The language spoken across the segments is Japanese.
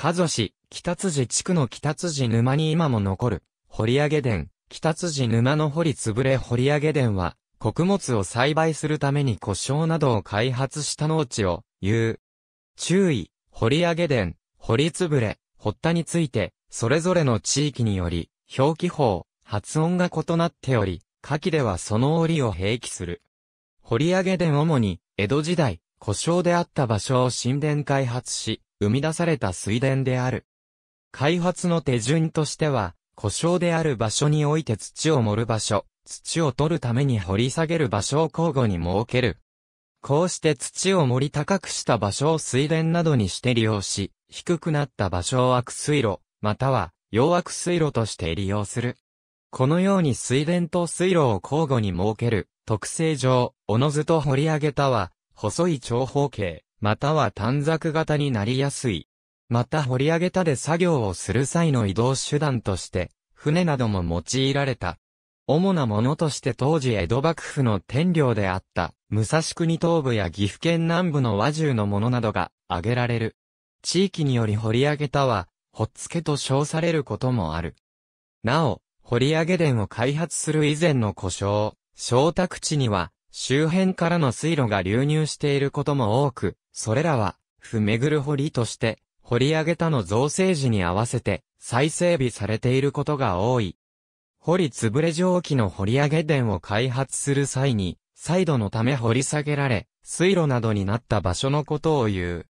加須市、北辻地区の北辻沼に今も残る、り上げ田、北辻沼の堀潰れり上げ田は、穀物を栽培するために故障などを開発した農地を、言う。注意、り上げ田、り潰れ、堀田について、それぞれの地域により、表記法、発音が異なっており、下記ではその折を併記する。掘り上げ田主に、江戸時代、故障であった場所を神殿開発し、生み出された水田である。開発の手順としては、故障である場所において土を盛る場所、土を取るために掘り下げる場所を交互に設ける。こうして土を盛り高くした場所を水田などにして利用し、低くなった場所を悪水路、または弱悪水路として利用する。このように水田と水路を交互に設ける、特性上、おのずと掘り上げたは、細い長方形、または短冊型になりやすい。また掘り上げたで作業をする際の移動手段として、船なども用いられた。主なものとして当時江戸幕府の天領であった、武蔵国東部や岐阜県南部の和獣のものなどが挙げられる。地域により掘り上げたは、ほっつけと称されることもある。なお、掘り上げ殿を開発する以前の故障、小宅地には、周辺からの水路が流入していることも多く、それらは、不巡る堀として、掘り上げたの造成時に合わせて、再整備されていることが多い。掘つ潰れ蒸気の掘り上げ電を開発する際に、再度のため掘り下げられ、水路などになった場所のことを言う。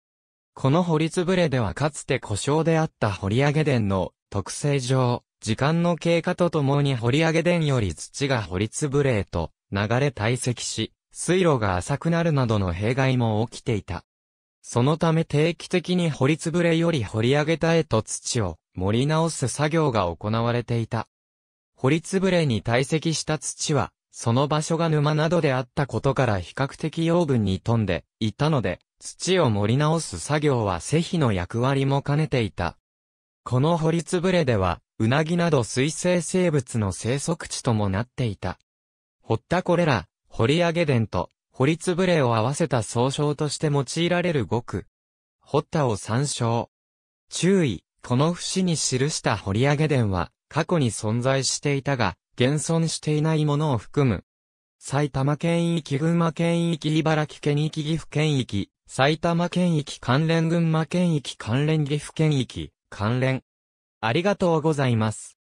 この掘り潰れではかつて故障であった掘り上げ電の特性上、時間の経過とともに掘り上げ電より土が掘り潰れへと流れ堆積し、水路が浅くなるなどの弊害も起きていた。そのため定期的に掘りつぶれより掘り上げたへと土を盛り直す作業が行われていた。掘りつぶれに堆積した土は、その場所が沼などであったことから比較的養分に富んでいたので、土を盛り直す作業は施肥の役割も兼ねていた。この掘りつぶれでは、うなぎなど水生生物の生息地ともなっていた。掘ったこれら、掘り上げ伝と、掘りつぶれを合わせた総称として用いられる語句。掘ったを参照。注意、この節に記した掘り上げ伝は、過去に存在していたが、現存していないものを含む。埼玉県域、群馬県域、茨城県域、岐阜県域、埼玉県域関連群馬県域関連岐阜県域関連。ありがとうございます。